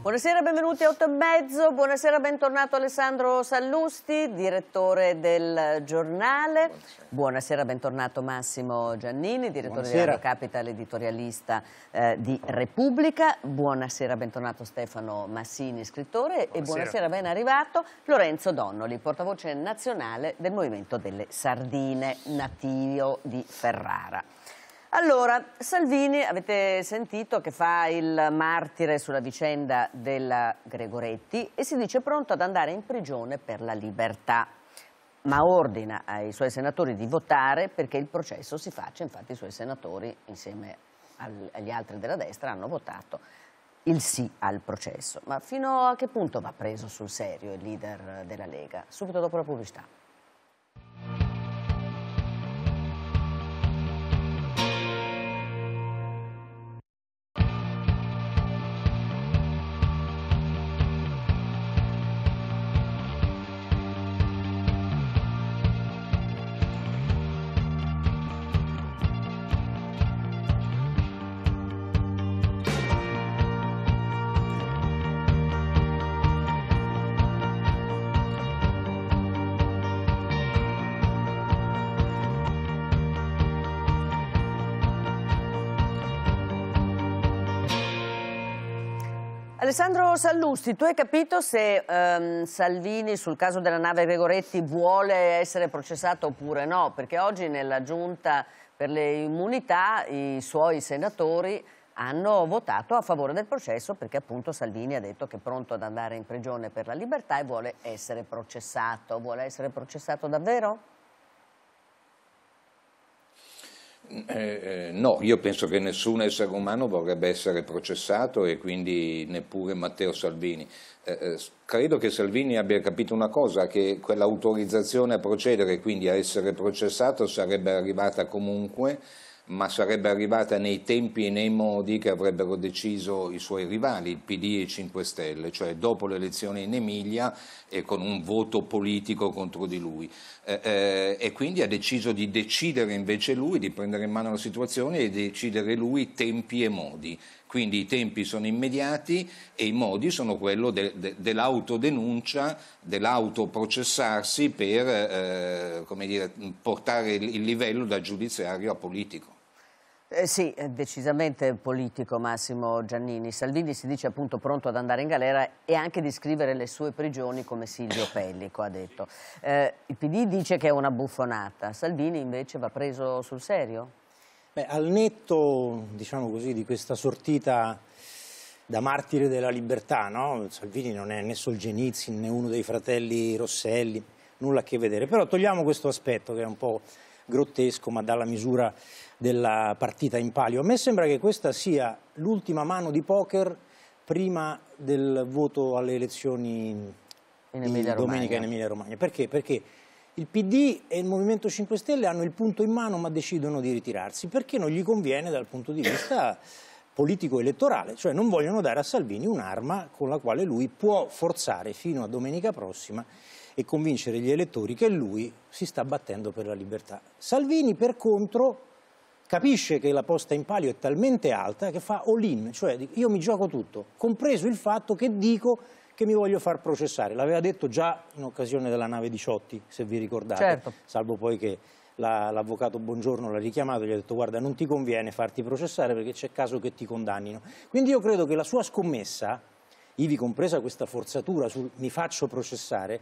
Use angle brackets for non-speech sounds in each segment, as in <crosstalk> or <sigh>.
Buonasera, benvenuti a 8 e mezzo. Buonasera, bentornato Alessandro Sallusti, direttore del giornale. Buonasera, Buonasera bentornato Massimo Giannini, direttore Buonasera. di Capital, editorialista eh, di Repubblica. Buonasera, bentornato Stefano Massini, scrittore. Buonasera. E buonasera, ben arrivato Lorenzo Donnoli, portavoce nazionale del Movimento delle Sardine, nativo di Ferrara. Allora, Salvini, avete sentito che fa il martire sulla vicenda della Gregoretti e si dice pronto ad andare in prigione per la libertà, ma ordina ai suoi senatori di votare perché il processo si faccia, infatti i suoi senatori insieme agli altri della destra hanno votato il sì al processo. Ma fino a che punto va preso sul serio il leader della Lega? Subito dopo la pubblicità. Alessandro Sallusti, tu hai capito se ehm, Salvini sul caso della nave Gregoretti vuole essere processato oppure no? Perché oggi nella giunta per le immunità i suoi senatori hanno votato a favore del processo perché appunto Salvini ha detto che è pronto ad andare in prigione per la libertà e vuole essere processato. Vuole essere processato davvero? Eh, eh, no, io penso che nessun essere umano vorrebbe essere processato e quindi neppure Matteo Salvini. Eh, eh credo che Salvini abbia capito una cosa, che quell'autorizzazione a procedere, e quindi a essere processato, sarebbe arrivata comunque ma sarebbe arrivata nei tempi e nei modi che avrebbero deciso i suoi rivali, il PD e i 5 Stelle, cioè dopo l'elezione in Emilia e con un voto politico contro di lui. Eh, eh, e quindi ha deciso di decidere invece lui, di prendere in mano la situazione e decidere lui tempi e modi. Quindi i tempi sono immediati e i modi sono quello de, de, dell'autodenuncia, dell'autoprocessarsi per eh, dire, portare il livello da giudiziario a politico. Eh sì, decisamente politico Massimo Giannini. Salvini si dice appunto pronto ad andare in galera e anche di scrivere le sue prigioni come Silvio Pellico ha detto. Eh, il PD dice che è una buffonata, Salvini invece va preso sul serio? Beh, al netto, diciamo così, di questa sortita da martire della libertà, no? Salvini non è né Solgenizzi né uno dei fratelli Rosselli, nulla a che vedere. Però togliamo questo aspetto che è un po' grottesco, ma dalla misura della partita in palio. A me sembra che questa sia l'ultima mano di poker prima del voto alle elezioni in Emilia domenica in Emilia Romagna. Perché? Perché il PD e il Movimento 5 Stelle hanno il punto in mano ma decidono di ritirarsi perché non gli conviene dal punto di vista politico-elettorale, cioè non vogliono dare a Salvini un'arma con la quale lui può forzare fino a domenica prossima e convincere gli elettori che lui si sta battendo per la libertà. Salvini, per contro, capisce che la posta in palio è talmente alta che fa all-in, cioè io mi gioco tutto, compreso il fatto che dico che mi voglio far processare. L'aveva detto già in occasione della nave di Ciotti, se vi ricordate, certo. salvo poi che l'avvocato la, Buongiorno l'ha richiamato e gli ha detto guarda non ti conviene farti processare perché c'è caso che ti condannino. Quindi io credo che la sua scommessa, ivi compresa questa forzatura sul mi faccio processare,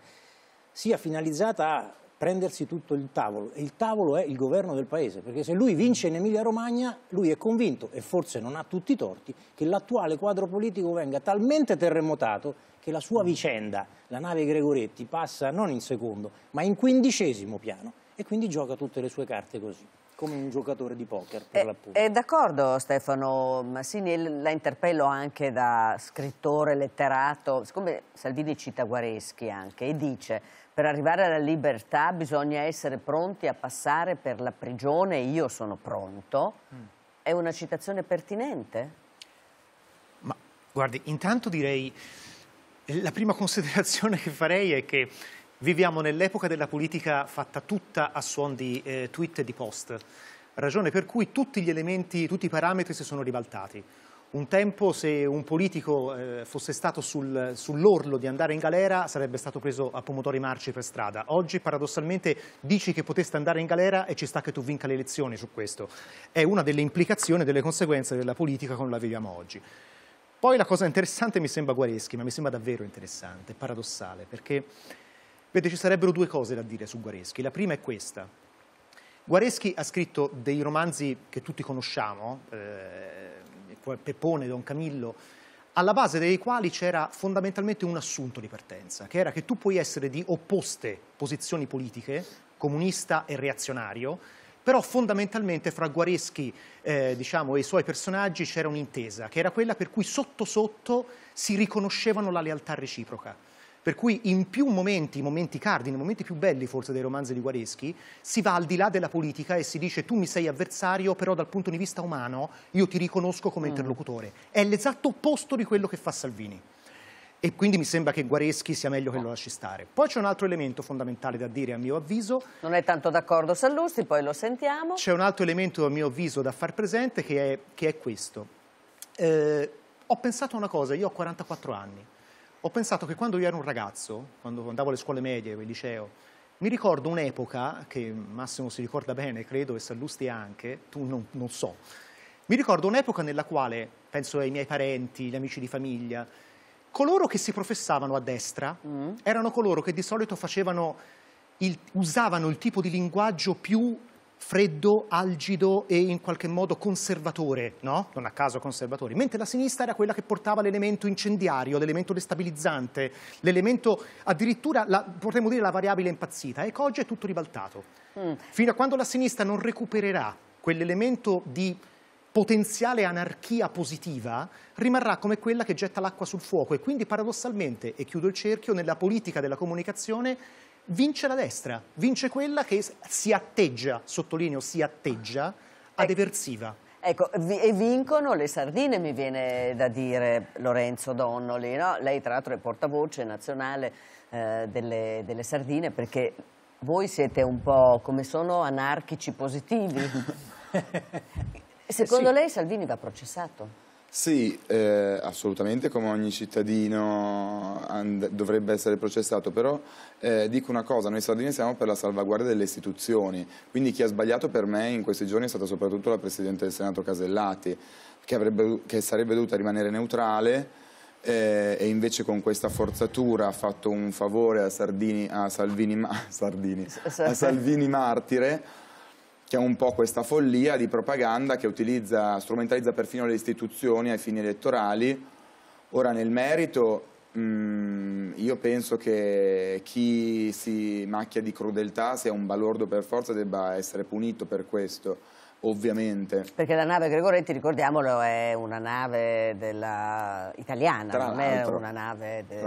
sia finalizzata a prendersi tutto il tavolo e il tavolo è il governo del paese perché se lui vince in Emilia Romagna lui è convinto e forse non ha tutti i torti che l'attuale quadro politico venga talmente terremotato che la sua vicenda, la nave Gregoretti passa non in secondo ma in quindicesimo piano e quindi gioca tutte le sue carte così come un giocatore di poker per eh, l'appunto. È d'accordo Stefano Massini, la interpello anche da scrittore, letterato, siccome Salvini cita Guareschi anche e dice per arrivare alla libertà bisogna essere pronti a passare per la prigione, io sono pronto. È una citazione pertinente? Ma guardi, intanto direi, la prima considerazione che farei è che viviamo nell'epoca della politica fatta tutta a suon di eh, tweet e di post, ragione per cui tutti gli elementi, tutti i parametri si sono ribaltati. Un tempo se un politico eh, fosse stato sul, sull'orlo di andare in galera sarebbe stato preso a pomodori marci per strada. Oggi paradossalmente dici che poteste andare in galera e ci sta che tu vinca le elezioni su questo. È una delle implicazioni, e delle conseguenze della politica come la viviamo oggi. Poi la cosa interessante mi sembra Guareschi, ma mi sembra davvero interessante, paradossale, perché vede ci sarebbero due cose da dire su Guareschi. La prima è questa. Guareschi ha scritto dei romanzi che tutti conosciamo, eh, cioè, Peppone, Don Camillo, alla base dei quali c'era fondamentalmente un assunto di partenza, che era che tu puoi essere di opposte posizioni politiche, comunista e reazionario, però fondamentalmente fra Guareschi eh, diciamo, e i suoi personaggi c'era un'intesa, che era quella per cui sotto sotto si riconoscevano la lealtà reciproca per cui in più momenti, momenti cardini, momenti più belli forse dei romanzi di Guareschi, si va al di là della politica e si dice tu mi sei avversario, però dal punto di vista umano io ti riconosco come mm. interlocutore. È l'esatto opposto di quello che fa Salvini. E quindi mi sembra che Guareschi sia meglio che lo lasci stare. Poi c'è un altro elemento fondamentale da dire, a mio avviso. Non è tanto d'accordo Sallusti, poi lo sentiamo. C'è un altro elemento, a mio avviso, da far presente che è, che è questo. Eh, ho pensato a una cosa, io ho 44 anni ho pensato che quando io ero un ragazzo, quando andavo alle scuole medie, al liceo, mi ricordo un'epoca, che Massimo si ricorda bene, credo, e Sallusti anche, tu non, non so, mi ricordo un'epoca nella quale, penso ai miei parenti, gli amici di famiglia, coloro che si professavano a destra mm. erano coloro che di solito facevano il, usavano il tipo di linguaggio più freddo, algido e in qualche modo conservatore, no? Non a caso conservatori. mentre la sinistra era quella che portava l'elemento incendiario, l'elemento destabilizzante, l'elemento addirittura, la, potremmo dire, la variabile impazzita. Ecco, oggi è tutto ribaltato. Mm. Fino a quando la sinistra non recupererà quell'elemento di potenziale anarchia positiva rimarrà come quella che getta l'acqua sul fuoco e quindi paradossalmente, e chiudo il cerchio, nella politica della comunicazione vince la destra, vince quella che si atteggia, sottolineo, si atteggia ad ecco. eversiva. Ecco, e vincono le sardine, mi viene da dire Lorenzo Donnoli, no? Lei tra l'altro è portavoce nazionale eh, delle, delle sardine perché voi siete un po' come sono anarchici positivi. <laughs> Secondo sì. lei Salvini va processato? Sì, eh, assolutamente come ogni cittadino dovrebbe essere processato, però eh, dico una cosa, noi sardini siamo per la salvaguardia delle istituzioni, quindi chi ha sbagliato per me in questi giorni è stata soprattutto la Presidente del Senato Casellati, che, avrebbe, che sarebbe dovuta rimanere neutrale eh, e invece con questa forzatura ha fatto un favore a, Sardini, a, Salvini, a, <laughs> Sardini, a Salvini Martire che è un po' questa follia di propaganda che utilizza, strumentalizza perfino le istituzioni ai fini elettorali. Ora nel merito mh, mm, io penso che chi si macchia di crudeltà, sia un balordo per forza, debba essere punito per questo, ovviamente. Perché la nave Gregoretti, ricordiamolo, è una nave della... italiana, non è una nave de...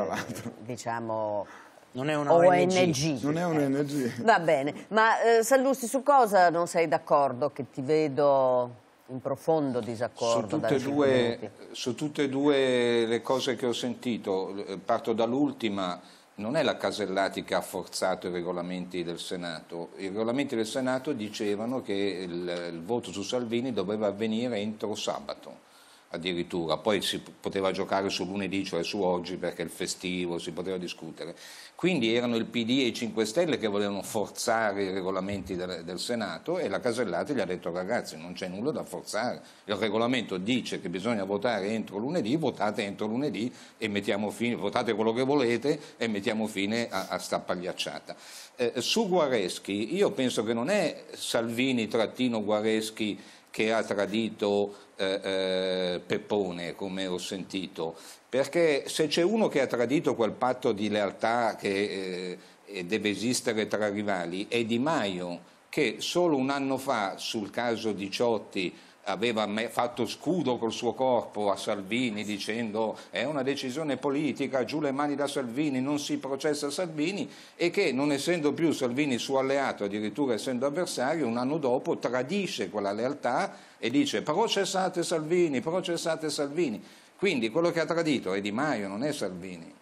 diciamo non è una ONG. ONG. Non è un'ONG. Eh, va bene, ma eh, Sallusti, su cosa non sei d'accordo che ti vedo in profondo disaccordo. Su tutte, due, su tutte, e due le cose che ho sentito, eh, parto dall'ultima, non è la Casellati che ha forzato i regolamenti del Senato, i regolamenti del Senato dicevano che il, il voto su Salvini doveva avvenire entro sabato addirittura, poi si poteva giocare su lunedì, cioè su oggi perché è il festivo, si poteva discutere. Quindi erano il PD e i 5 Stelle che volevano forzare i regolamenti del, del Senato e la Casellati gli ha detto ragazzi non c'è nulla da forzare, il regolamento dice che bisogna votare entro lunedì, votate entro lunedì e mettiamo fine, votate quello che volete e mettiamo fine a, a sta pagliacciata. Eh, su Guareschi io penso che non è Salvini trattino Guareschi che ha tradito eh, eh, Peppone, come ho sentito, perché se c'è uno che ha tradito quel patto di lealtà che eh, deve esistere tra rivali è Di Maio, che solo un anno fa sul caso Diciotti aveva fatto scudo col suo corpo a Salvini dicendo è una decisione politica, giù le mani da Salvini, non si processa Salvini e che non essendo più Salvini suo alleato, addirittura essendo avversario, un anno dopo tradisce quella lealtà e dice processate Salvini, processate Salvini. Quindi quello che ha tradito è Di Maio, non è Salvini.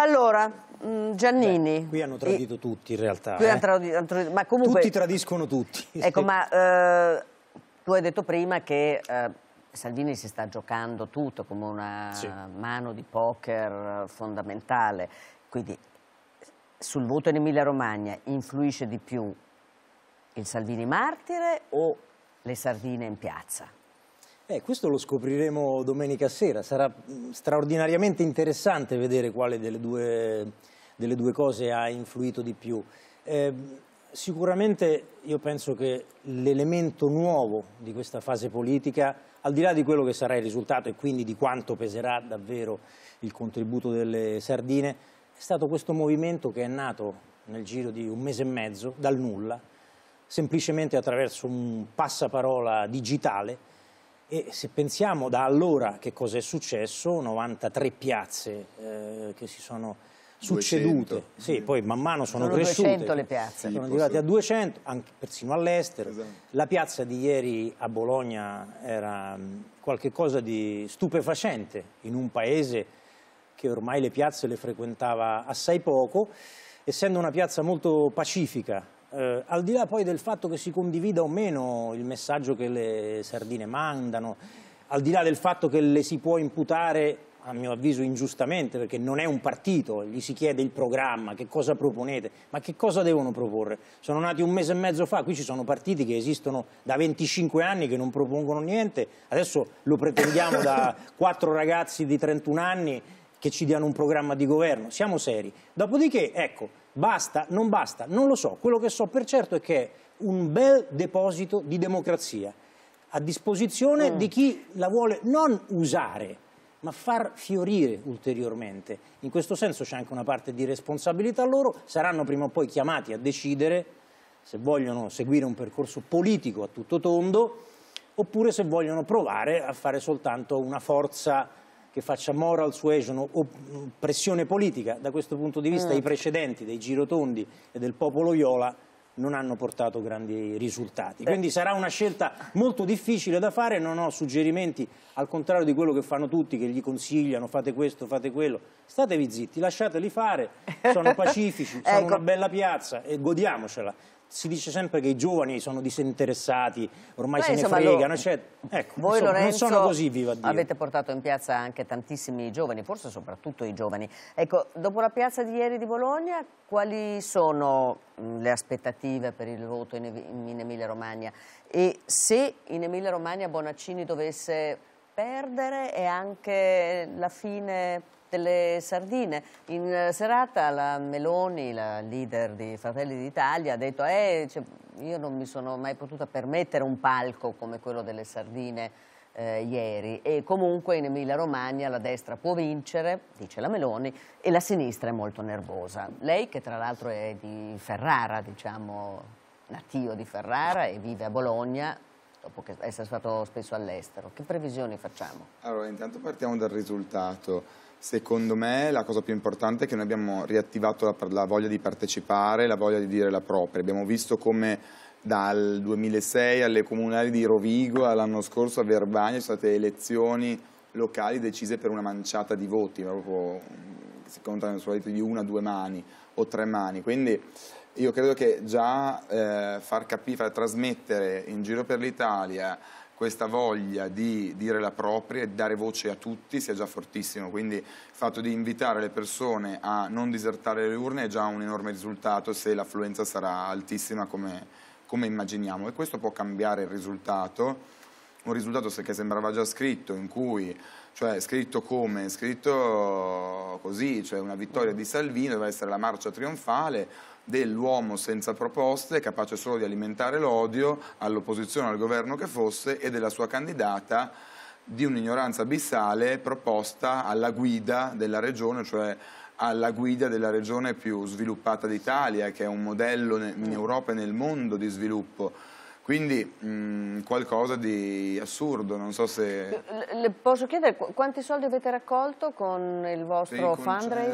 Allora, mm, Giannini. Beh, qui hanno tradito e... tutti in realtà. Eh? Tradito, tradito, ma comunque, tutti tradiscono tutti. <laughs> Ecco, ma eh, tu hai detto prima che eh, Salvini si sta giocando tutto come una sì. mano di poker fondamentale. Quindi sul voto in Emilia Romagna influisce di più il Salvini martire o le sardine in piazza? Eh, questo lo scopriremo domenica sera, sarà mm, straordinariamente interessante vedere quale delle due, delle due cose ha influito di più. Eh, sicuramente io penso che l'elemento nuovo di questa fase politica, al di là di quello che sarà il risultato e quindi di quanto peserà davvero il contributo delle sardine, è stato questo movimento che è nato nel giro di un mese e mezzo, dal nulla, semplicemente attraverso un passaparola digitale e se pensiamo da allora che cosa è successo, 93 piazze eh, che si sono succedute, 200. sì, poi man mano sono, sono cresciute, 200 le piazze. sono arrivate a 200, anche persino all'estero. Esatto. La piazza di ieri a Bologna era mm, qualcosa di stupefacente in un paese che ormai le piazze le frequentava assai poco, essendo una piazza molto pacifica, eh, al di là poi del fatto che si condivida o meno il messaggio che le sardine mandano, al di là del fatto che le si può imputare, a mio avviso ingiustamente, perché non è un partito, gli si chiede il programma, che cosa proponete, ma che cosa devono proporre? Sono nati un mese e mezzo fa, qui ci sono partiti che esistono da 25 anni che non propongono niente, adesso lo pretendiamo da <laughs> quattro ragazzi di 31 anni che ci diano un programma di governo, siamo seri. Dopodiché, ecco, Basta? Non basta? Non lo so. Quello che so per certo è che è un bel deposito di democrazia a disposizione mm. di chi la vuole non usare, ma far fiorire ulteriormente. In questo senso c'è anche una parte di responsabilità loro, saranno prima o poi chiamati a decidere se vogliono seguire un percorso politico a tutto tondo oppure se vogliono provare a fare soltanto una forza che faccia moral suasion o pressione politica, da questo punto di vista mm. i precedenti dei girotondi e del popolo Iola non hanno portato grandi risultati. Beh. Quindi sarà una scelta molto difficile da fare, non ho suggerimenti, al contrario di quello che fanno tutti, che gli consigliano fate questo, fate quello. Statevi zitti, lasciateli fare, sono <laughs> pacifici, sono ecco. una bella piazza e godiamocela si dice sempre che i giovani sono disinteressati, ormai Beh, se insomma, ne fregano, lo... cioè, ecco, voi, insomma, Lorenzo, non sono così, viva Dio. Avete portato in piazza anche tantissimi giovani, forse soprattutto i giovani. Ecco, dopo la piazza di ieri di Bologna, quali sono mm, le aspettative per il voto in, in Emilia Romagna? E se in Emilia Romagna Bonaccini dovesse perdere è anche la fine delle sardine. In eh, serata la Meloni, la leader di Fratelli d'Italia, ha detto eh, cioè, io non mi sono mai potuta permettere un palco come quello delle sardine eh, ieri e comunque in Emilia Romagna la destra può vincere, dice la Meloni, e la sinistra è molto nervosa. Lei che tra l'altro è di Ferrara, diciamo natio di Ferrara e vive a Bologna, dopo essere stato spesso all'estero. Che previsioni facciamo? Allora, intanto partiamo dal risultato. Secondo me la cosa più importante è che noi abbiamo riattivato la, la voglia di partecipare, la voglia di dire la propria. Abbiamo visto come dal 2006 alle comunali di Rovigo all'anno scorso a Verbania sono state elezioni locali decise per una manciata di voti, proprio mm, si contano solamente di una, due mani o tre mani. Quindi io credo che già eh, far capire, far trasmettere in giro per l'Italia questa voglia di dire la propria e dare voce a tutti sia già fortissimo, quindi il fatto di invitare le persone a non disertare le urne è già un enorme risultato se l'affluenza sarà altissima come, come immaginiamo e questo può cambiare il risultato un risultato che sembrava già scritto, in cui, cioè scritto come, scritto così, cioè una vittoria di Salvini doveva essere la marcia trionfale dell'uomo senza proposte, capace solo di alimentare l'odio all'opposizione, al governo che fosse e della sua candidata di un'ignoranza abissale proposta alla guida della regione, cioè alla guida della regione più sviluppata d'Italia, che è un modello in Europa e nel mondo di sviluppo quindi mh, mm, qualcosa di assurdo, non so se... Le posso chiedere quanti soldi avete raccolto con il vostro per il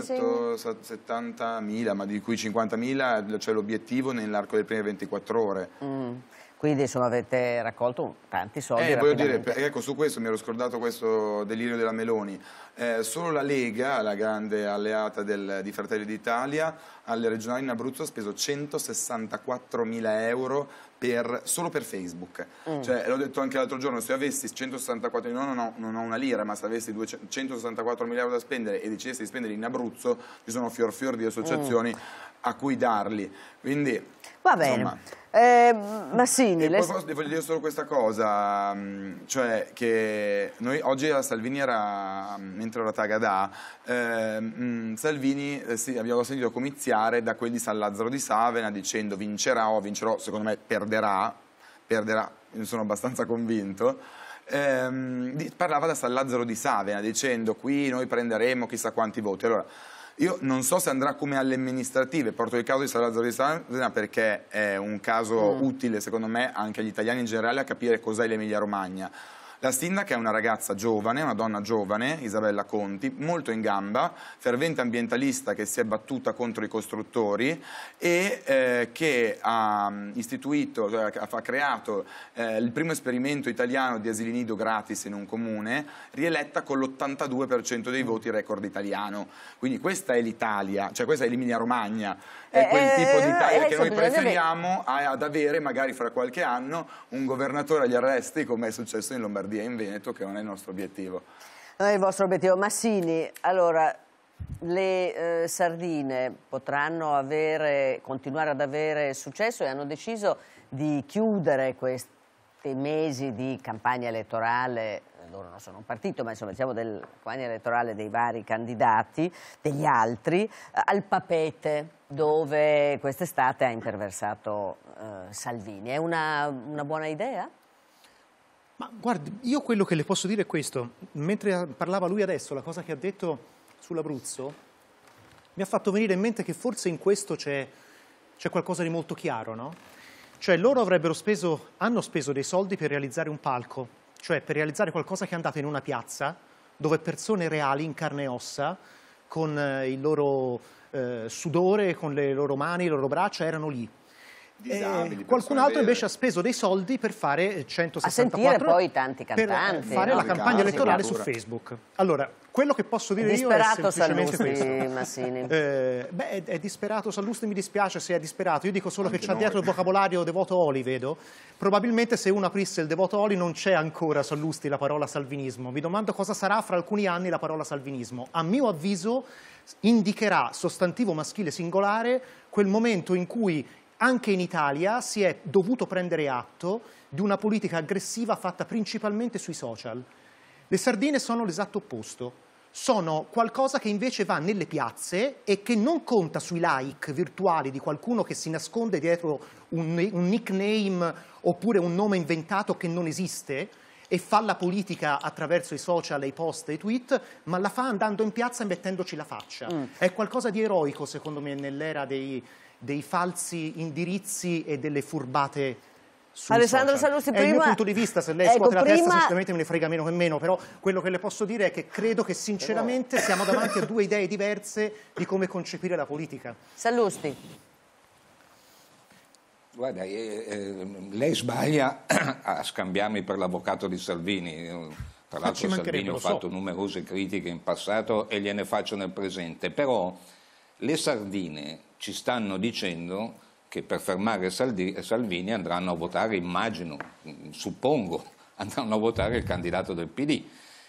fundraising? 70.000, certo ma di cui 50.000 c'è cioè l'obiettivo nell'arco delle prime 24 ore. Mm. Quindi insomma avete raccolto tanti soldi. Eh, voglio dire, ecco su questo mi ero scordato questo delirio della Meloni. Eh, solo la Lega, la grande alleata del, di Fratelli d'Italia, alle regionali in Abruzzo ha speso 164 mila euro per, solo per Facebook. Mm. Cioè, l'ho detto anche l'altro giorno, se avessi 164 mila, no, no, non ho una lira, ma se avessi 164 mila euro da spendere e decidessi di spendere in Abruzzo, ci sono fior fior di associazioni mm. a cui darli. Quindi, Va bene. Insomma, eh, Massini... Le... Posso, voglio dire solo questa cosa, mm, cioè che noi, oggi a Salvini era, mentre mm, era Tagadà, ehm, mm, eh, Salvini sì, abbiamo sentito comiziare da quelli di San Lazzaro di Savena dicendo vincerà o vincerò, secondo me perderà, perderà, ne sono abbastanza convinto, ehm, parlava da San Lazzaro di Savena dicendo qui noi prenderemo chissà quanti voti. Allora, io non so se andrà come alle amministrative, porto il caso di Salazar di Sardegna perché è un caso mm. utile secondo me anche agli italiani in generale a capire cos'è l'Emilia Romagna. La sindaca è una ragazza giovane, una donna giovane, Isabella Conti, molto in gamba, fervente ambientalista che si è battuta contro i costruttori e eh, che ha mm, istituito, eh, ha creato eh, il primo esperimento italiano di asili nido gratis in un comune, rieletta con l'82% dei voti record italiano. Quindi questa è l'Italia, cioè questa è l'Emilia Romagna, è eh, quel tipo di eh, Italia eh, che noi preferiamo ad avere magari fra qualche anno un governatore agli arresti come è successo in Lombardia. Lombardia e in Veneto, che non è il nostro obiettivo. Non è il vostro obiettivo. Massini, allora, le eh, sardine potranno avere, continuare ad avere successo e hanno deciso di chiudere questi mesi di campagna elettorale loro non sono un partito, ma insomma diciamo del campagna elettorale dei vari candidati, degli altri, eh, al papete dove quest'estate ha imperversato eh, Salvini. È una, una buona idea? Ma guardi, io quello che le posso dire è questo. Mentre parlava lui adesso, la cosa che ha detto sull'Abruzzo mi ha fatto venire in mente che forse in questo c'è, qualcosa di molto chiaro, no? Cioè loro speso, hanno speso dei soldi per realizzare un palco, cioè per realizzare qualcosa che è andato in una piazza dove persone reali in carne e ossa, con eh, il loro eh, sudore, con le loro mani, le loro braccia, erano lì disabili. Eh, qualcun altro invece ha speso dei soldi per fare 164 eh, poi tanti eh, cantanti. Per fare no? la campagna elettorale su Facebook. Allora, quello che posso dire disperato io è semplicemente Sallusti, questo. <laughs> Eh, beh, è, disperato Sallusti, mi dispiace se è disperato. Io dico solo Anche che c'è dietro il vocabolario Devoto Oli, vedo. Probabilmente se uno aprisse il Devoto Oli non c'è ancora Sallusti la parola salvinismo. Mi domando cosa sarà fra alcuni anni la parola salvinismo. A mio avviso indicherà sostantivo maschile singolare quel momento in cui anche in Italia si è dovuto prendere atto di una politica aggressiva fatta principalmente sui social. Le sardine sono l'esatto opposto. Sono qualcosa che invece va nelle piazze e che non conta sui like virtuali di qualcuno che si nasconde dietro un, un nickname oppure un nome inventato che non esiste, e fa la politica attraverso i social, i post, i tweet, ma la fa andando in piazza e mettendoci la faccia. Mm. È qualcosa di eroico, secondo me, nell'era dei, dei falsi indirizzi e delle furbate Alessandro social. Saluzzi, prima... È il mio punto di vista, se lei ecco, scuote la prima... testa sicuramente me ne frega meno che meno, però quello che le posso dire è che credo che sinceramente però... siamo davanti a due idee diverse di come concepire la politica. Sallusti. Guarda, eh, eh, lei sbaglia a scambiarmi per l'avvocato di Salvini. Tra ah, l'altro Salvini ho fatto so. numerose critiche in passato e gliene faccio nel presente, però le sardine ci stanno dicendo che per fermare Salvini andranno a votare, immagino, suppongo, <laughs> andranno a votare il candidato del PD.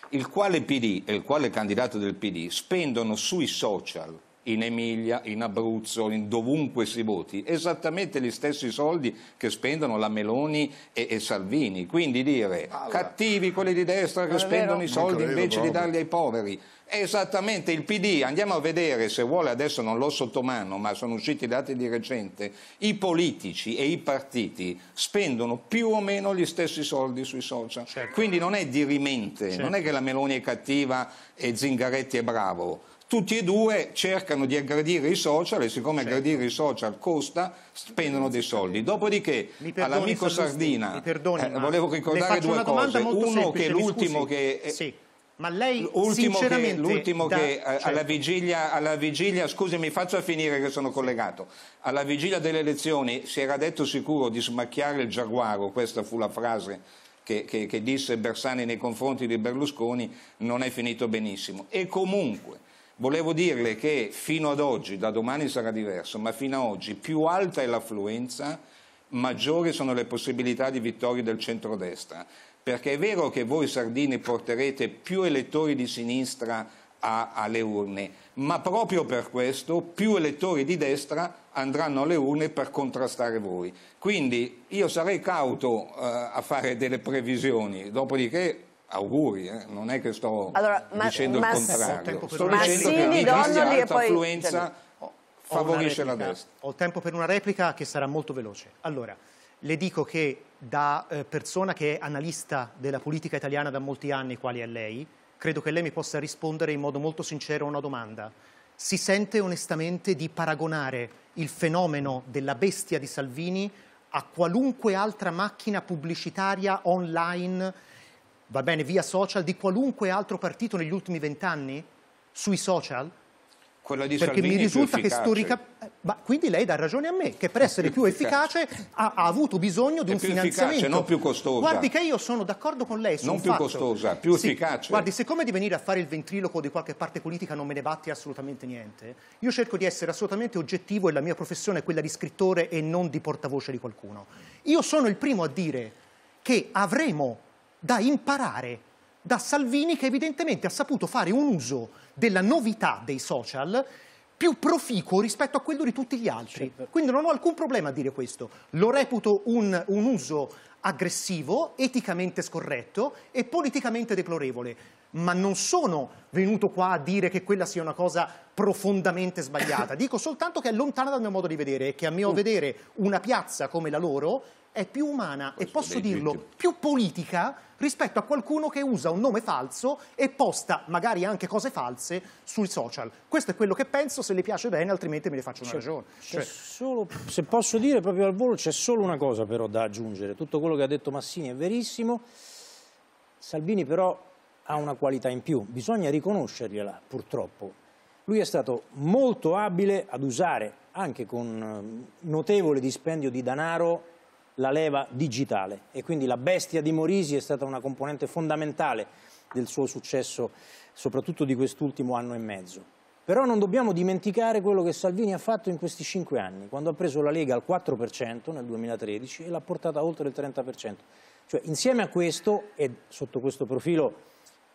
Il quale PD e il quale candidato del PD spendono sui social in Emilia, in Abruzzo, in dovunque si voti, esattamente gli stessi soldi che spendono la Meloni e, e Salvini. Quindi dire allora, cattivi quelli di destra che spendono vero? i soldi invece proprio. di darli ai poveri. Esattamente, il PD, andiamo a vedere se vuole, adesso non l'ho sotto mano, ma sono usciti i dati di recente, i politici e i partiti spendono più o meno gli stessi soldi sui social. Certo. Quindi non è dirimente, certo. non è certo. che la Meloni è cattiva e Zingaretti è bravo tutti e due cercano di aggredire i social e siccome certo. aggredire i social costa, spendono dei soldi. Dopodiché all'amico Sardina perdoni, eh, volevo ricordare due cose. Uno semplice, che l'ultimo che... Eh, sì. Ma lei l'ultimo che, l'ultimo da, che eh, cioè... alla, vigilia, alla vigilia, scusami, faccio finire che sono collegato. Alla vigilia delle elezioni si era detto sicuro di smacchiare il giaguaro, questa fu la frase che, che, che disse Bersani nei confronti di Berlusconi, non è finito benissimo. E comunque Volevo dirle che fino ad oggi, da domani sarà diverso, ma fino ad oggi più alta è l'affluenza, maggiori sono le possibilità di vittoria del centrodestra. Perché è vero che voi sardini porterete più elettori di sinistra a, alle urne, ma proprio per questo più elettori di destra andranno alle urne per contrastare voi. Quindi io sarei cauto eh, a fare delle previsioni, dopodiché auguri, eh? non è che sto allora, dicendo ma, il contrario, ma, sto dicendo sì, che Donnelly e poi... affluenza cioè, favorisce la destra. Ho tempo per una replica che sarà molto veloce. Allora, le dico che da eh, persona che è analista della politica italiana da molti anni, quali è lei, credo che lei mi possa rispondere in modo molto sincero a una domanda. Si sente onestamente di paragonare il fenomeno della bestia di Salvini a qualunque altra macchina pubblicitaria online va bene, via social di qualunque altro partito negli ultimi vent'anni sui social? Quella di Perché Salvini mi risulta che storicamente... Ma quindi lei dà ragione a me, che per essere più, più, <laughs> efficace, ha, ha, avuto bisogno di è un più finanziamento. Efficace, non più costosa. Guardi che io sono d'accordo con lei su Non più fatto. costosa, più sì, efficace. Guardi, siccome di venire a fare il ventriloquo di qualche parte politica non me ne batti assolutamente niente, io cerco di essere assolutamente oggettivo e la mia professione è quella di scrittore e non di portavoce di qualcuno. Io sono il primo a dire che avremo da imparare da Salvini che evidentemente ha saputo fare un uso della novità dei social più proficuo rispetto a quello di tutti gli altri. Certo. Quindi non ho alcun problema a dire questo. Lo reputo un, un uso aggressivo, eticamente scorretto e politicamente deplorevole ma non sono venuto qua a dire che quella sia una cosa profondamente sbagliata. <coughs> Dico soltanto che è lontana dal mio modo di vedere e che a mio mm. vedere una piazza come la loro è più umana Questo e posso dirlo giusti. più politica rispetto a qualcuno che usa un nome falso e posta magari anche cose false sui social. Questo è quello che penso, se le piace bene altrimenti me le faccio una ragione. Cioè... Solo, se posso dire proprio al volo c'è solo una cosa però da aggiungere, tutto quello che ha detto Massini è verissimo, Salvini però ha una qualità in più, bisogna riconoscergliela purtroppo. Lui è stato molto abile ad usare, anche con eh, notevole dispendio di denaro, la leva digitale e quindi la bestia di Morisi è stata una componente fondamentale del suo successo, soprattutto di quest'ultimo anno e mezzo. Però non dobbiamo dimenticare quello che Salvini ha fatto in questi cinque anni, quando ha preso la Lega al 4% nel 2013 e l'ha portata oltre il 30%. Cioè, insieme a questo, e sotto questo profilo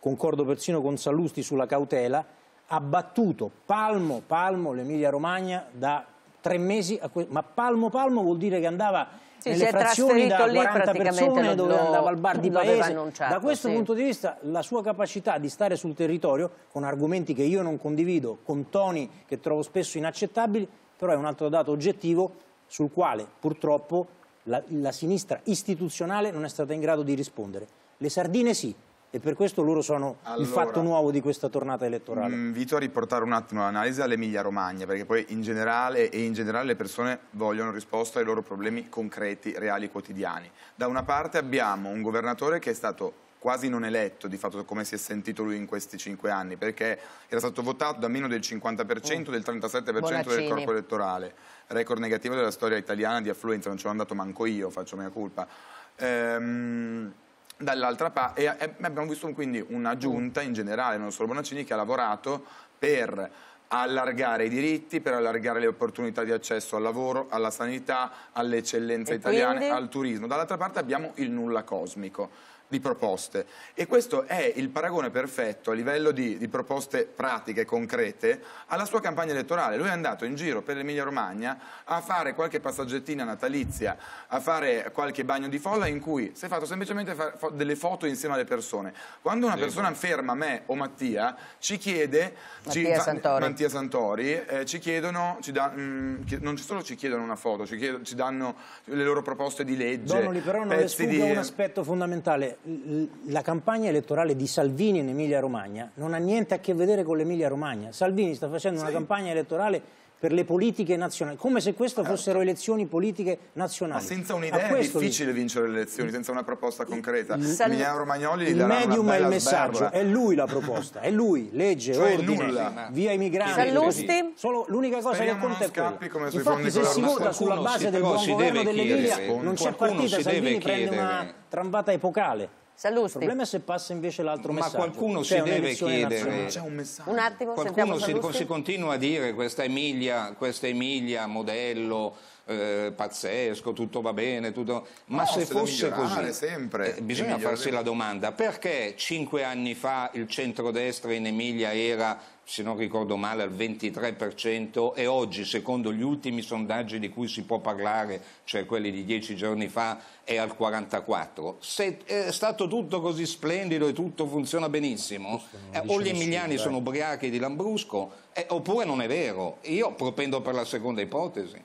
concordo persino con Sallusti sulla cautela, ha battuto palmo palmo l'Emilia Romagna da tre mesi, ma palmo palmo vuol dire che andava sì, nelle frazioni da 40 persone dove lo, andava al bar di paese. Da questo sì. punto di vista la sua capacità di stare sul territorio con argomenti che io non condivido, con toni che trovo spesso inaccettabili, però è un altro dato oggettivo sul quale purtroppo la, la sinistra istituzionale non è stata in grado di rispondere. Le sardine sì, e per questo loro sono allora, il fatto nuovo di questa tornata elettorale. Invito mm, a riportare un attimo l'analisi all'Emilia Romagna, perché poi in generale e in generale le persone vogliono risposta ai loro problemi concreti, reali, quotidiani. Da una parte abbiamo un governatore che è stato quasi non eletto di fatto come si è sentito lui in questi cinque anni perché era stato votato da meno del 50% mm. del 37% Bonaccini. del corpo elettorale record negativo della storia italiana di affluenza non ce l'ho andato manco io, faccio mia colpa ehm dall'altra parte e abbiamo visto quindi una giunta in generale, non solo Bonaccini, che ha lavorato per allargare i diritti, per allargare le opportunità di accesso al lavoro, alla sanità, alle eccellenze italiane, quindi? al turismo. Dall'altra parte abbiamo il nulla cosmico di proposte e questo è il paragone perfetto a livello di, di proposte pratiche, concrete, alla sua campagna elettorale. Lui è andato in giro per l'Emilia Romagna a fare qualche passaggettina natalizia, a fare qualche bagno di folla in cui si è fatto semplicemente fo delle foto insieme alle persone. Quando una persona ferma me o Mattia, ci chiede... Mattia ci, Santori. Mattia Santori, eh, ci chiedono, ci da, mh, mm, non solo ci chiedono una foto, ci, chiedono, ci danno le loro proposte di legge. Donoli, però non esclude di... un aspetto fondamentale la campagna elettorale di Salvini in Emilia Romagna non ha niente a che vedere con l'Emilia Romagna. Salvini sta facendo sì. una campagna elettorale per le politiche nazionali, come se queste certo. fossero elezioni politiche nazionali. Ma senza un'idea è difficile vincere le elezioni, senza una proposta concreta. Emiliano Romagnoli Il medium è il messaggio, sberla. è lui la proposta, è lui, legge, cioè ordine, nulla. via i migranti. Solo l'unica cosa Speriamo che conta è quella. Come Infatti se si vota sulla base del buon governo dell'Emilia non c'è partita, Salvini prende una trambata epocale. Sallusti. Il problema è se passa invece l'altro messaggio. Ma qualcuno si deve chiedere. C'è un messaggio. Un attimo, qualcuno si, si, continua a dire questa Emilia, questa Emilia modello eh, pazzesco, tutto va bene, tutto... ma no, se fosse così, sempre, eh, bisogna farsi la domanda, perché cinque anni fa il centrodestra in Emilia era se non ricordo male, al 23% e oggi, secondo gli ultimi sondaggi di cui si può parlare, cioè quelli di dieci giorni fa, è al 44%. Se eh, è stato tutto così splendido e tutto funziona benissimo, eh, o gli emiliani sono ubriachi di Lambrusco, eh, oppure non è vero. Io propendo per la seconda ipotesi.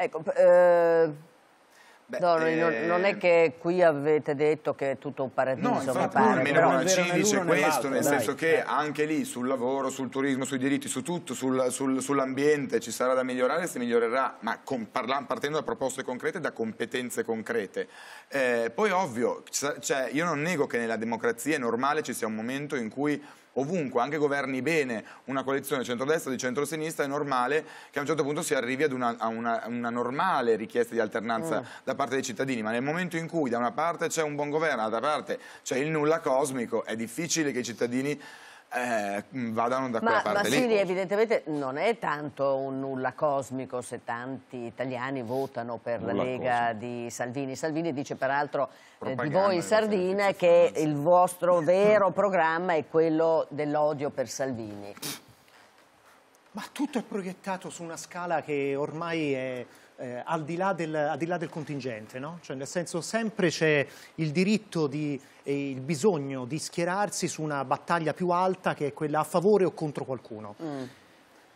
Ecco, eh, Beh, no, eh, non è eh, che qui avete detto che è tutto un paradiso, no, infatti, pare, Almeno una C dice questo, nel dai, senso che eh. anche lì sul lavoro, sul turismo, sui diritti, su tutto, sul, sul, sull'ambiente ci sarà da migliorare, si migliorerà, ma con, parla, partendo da proposte concrete, da competenze concrete. Eh, poi ovvio, cioè, io non nego che nella democrazia normale ci sia un momento in cui ovunque, anche governi bene una coalizione centrodestra di centrosinistra, è normale che a un certo punto si arrivi ad una, una, una normale richiesta di alternanza mm. da parte dei cittadini, ma nel momento in cui da una parte c'è un buon governo, dall'altra parte c'è il nulla cosmico, è difficile che i cittadini eh, mm, vadano da ma, quella parte ma lì. Ma sì, evidentemente non è tanto un nulla cosmico se tanti italiani votano per nulla la Lega cosmico. di Salvini. Salvini dice peraltro eh, di voi in Sardina che il vostro vero programma è quello dell'odio per Salvini. Ma tutto è proiettato su una scala che ormai è eh, al, di del, al, di là del, contingente, no? cioè, nel senso sempre c'è il diritto di, e il bisogno di schierarsi su una battaglia più alta che è quella a favore o contro qualcuno. Mm.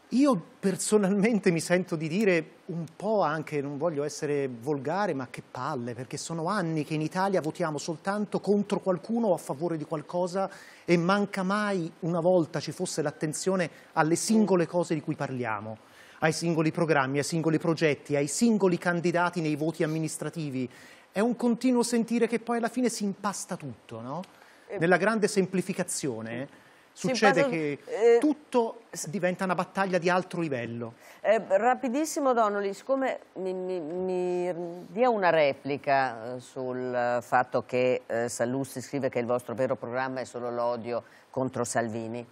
Io personalmente mi sento di dire un po' anche, non voglio essere volgare, ma che palle, perché sono anni che in Italia votiamo soltanto contro qualcuno o a favore di qualcosa e manca mai una volta ci fosse l'attenzione alle singole cose di cui parliamo ai singoli programmi, ai singoli progetti, ai singoli candidati nei voti amministrativi. È un continuo sentire che poi alla fine si impasta tutto, no? Eh, Nella grande semplificazione succede che eh, tutto diventa una battaglia di altro livello. Eh, rapidissimo Donoli, siccome mi, mi, mi, dia una replica eh, sul fatto che eh, Sallusti scrive che il vostro vero programma è solo l'odio contro Salvini.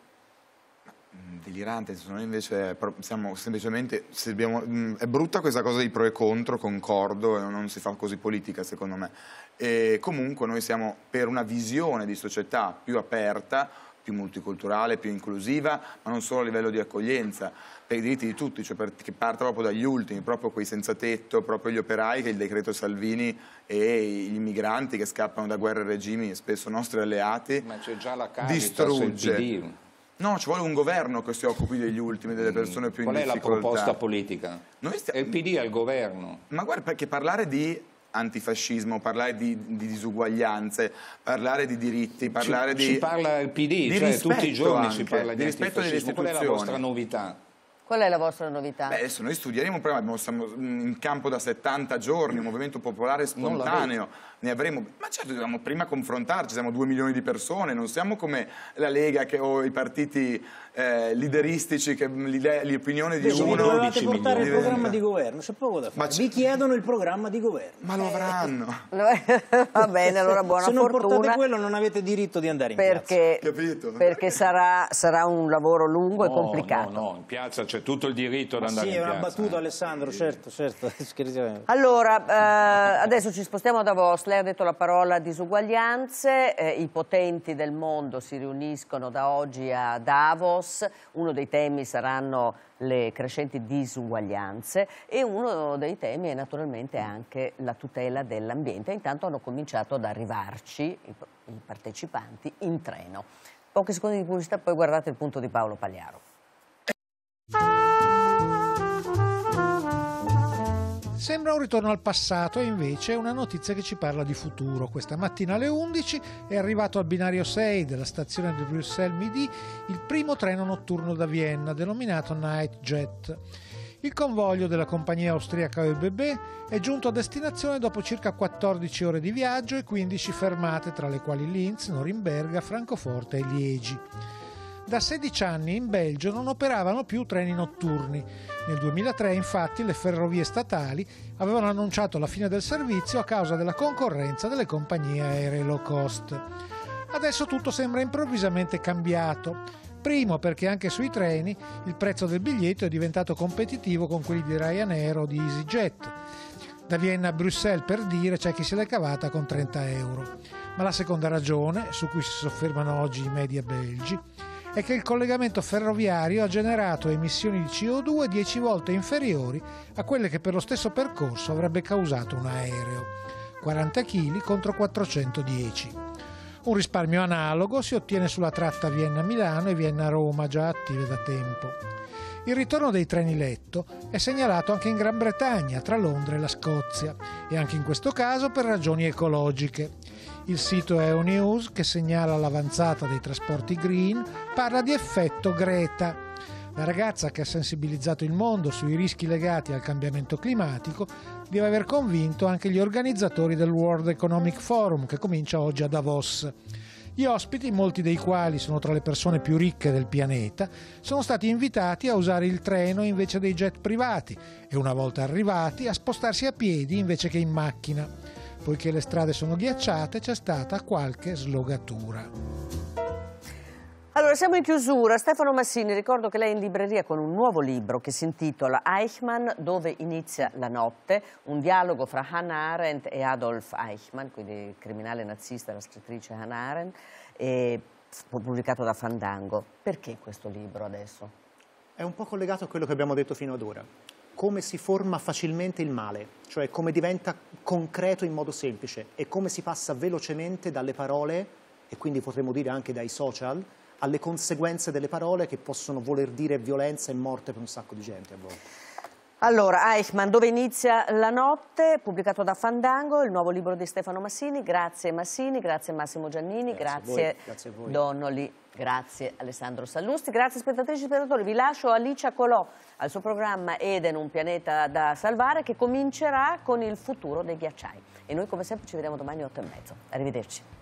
Mm, delirante, noi invece siamo semplicemente, se abbiamo, mm, è brutta questa cosa di pro e contro, concordo, eh, non si fa così politica secondo me, e comunque noi siamo per una visione di società più aperta, più multiculturale, più inclusiva, ma non solo a livello di accoglienza, per i diritti di tutti, cioè per, che parte proprio dagli ultimi, proprio quei senza tetto, proprio gli operai che il decreto Salvini e gli immigranti che scappano da guerre e regimi, spesso nostri alleati, ma c'è già la Caritas, distrugge. No, ci vuole un governo che si occupi degli ultimi, delle mm. persone più Qual in difficoltà. Qual è la proposta politica? Noi stia... Il PD al governo. Ma guarda, perché parlare di antifascismo, parlare di, di, disuguaglianze, parlare di diritti, parlare ci, di... Ci parla il PD, di cioè tutti i giorni anche, si parla di, di antifascismo. Qual è la vostra novità? Qual è la vostra novità? Beh, adesso noi studieremo un problema, siamo in campo da 70 giorni, un movimento popolare spontaneo ne avremo... Ma certo, dobbiamo prima confrontarci, siamo due milioni di persone, non siamo come la Lega che, o i partiti eh, lideristici che l'opinione di Invece uno... Dovevate portare milioni. il programma di governo, c'è poco da fare. Ma Vi chiedono il programma di governo. Ma lo avranno. Eh, <laughs> va bene, allora buona fortuna. Se non fortuna, portate quello non avete diritto di andare in perché, piazza. Perché sarà, sarà, un lavoro lungo no, e complicato. No, no, in piazza c'è tutto il diritto ad andare sì, in piazza. Sì, è una battuta eh. Alessandro, certo, certo. <laughs> Allora, eh, adesso ci spostiamo da vostra lei ha detto la parola disuguaglianze, eh, i potenti del mondo si riuniscono da oggi a Davos, uno dei temi saranno le crescenti disuguaglianze e uno dei temi è naturalmente anche la tutela dell'ambiente. Intanto hanno cominciato ad arrivarci i, i partecipanti in treno. Pochi secondi di pubblicità, poi guardate il punto di Paolo Pagliaro. Sembra un ritorno al passato e invece è una notizia che ci parla di futuro. Questa mattina alle 11 è arrivato al binario 6 della stazione di Bruxelles Midi il primo treno notturno da Vienna, denominato Night Jet. Il convoglio della compagnia austriaca ÖBB è giunto a destinazione dopo circa 14 ore di viaggio e 15 fermate, tra le quali Linz, Norimberga, Francoforte e Liegi da 16 anni in Belgio non operavano più treni notturni. Nel 2003 infatti le ferrovie statali avevano annunciato la fine del servizio a causa della concorrenza delle compagnie aeree low cost. Adesso tutto sembra improvvisamente cambiato. Primo perché anche sui treni il prezzo del biglietto è diventato competitivo con quelli di Ryanair o di EasyJet. Da Vienna a Bruxelles per dire c'è chi se l'è cavata con 30 euro. Ma la seconda ragione, su cui si soffermano oggi i media belgi, è che il collegamento ferroviario ha generato emissioni di CO2 10 volte inferiori a quelle che per lo stesso percorso avrebbe causato un aereo, 40 kg contro 410. Un risparmio analogo si ottiene sulla tratta Vienna-Milano e Vienna-Roma, già attive da tempo. Il ritorno dei treni letto è segnalato anche in Gran Bretagna, tra Londra e la Scozia, e anche in questo caso per ragioni ecologiche. Il sito EONews, che segnala l'avanzata dei trasporti green, parla di effetto Greta. La ragazza che ha sensibilizzato il mondo sui rischi legati al cambiamento climatico deve aver convinto anche gli organizzatori del World Economic Forum che comincia oggi a Davos. Gli ospiti, molti dei quali sono tra le persone più ricche del pianeta, sono stati invitati a usare il treno invece dei jet privati e una volta arrivati a spostarsi a piedi invece che in macchina. Poiché le strade sono ghiacciate c'è stata qualche slogatura. Allora, siamo in chiusura. Stefano Massini, ricordo che lei è in libreria con un nuovo libro che si intitola Eichmann, dove inizia la notte, un dialogo fra Hannah Arendt e Adolf Eichmann, quindi il criminale nazista, la scrittrice Hannah Arendt, e pubblicato da Fandango. Perché questo libro adesso? È un po' collegato a quello che abbiamo detto fino ad ora come si forma facilmente il male, cioè come diventa concreto in modo semplice e come si passa velocemente dalle parole, e quindi potremmo dire anche dai social, alle conseguenze delle parole che possono voler dire violenza e morte per un sacco di gente a volte. Allora, Eichmann, dove inizia la notte, pubblicato da Fandango, il nuovo libro di Stefano Massini. Grazie Massini, grazie Massimo Giannini, grazie, grazie, grazie Donnoli, grazie Alessandro Sallusti, grazie spettatrici e spettatori. Vi lascio Alicia Colò al suo programma Eden, un pianeta da salvare, che comincerà con il futuro dei ghiacciai. E noi come sempre ci vediamo domani alle 8 e mezzo. Arrivederci.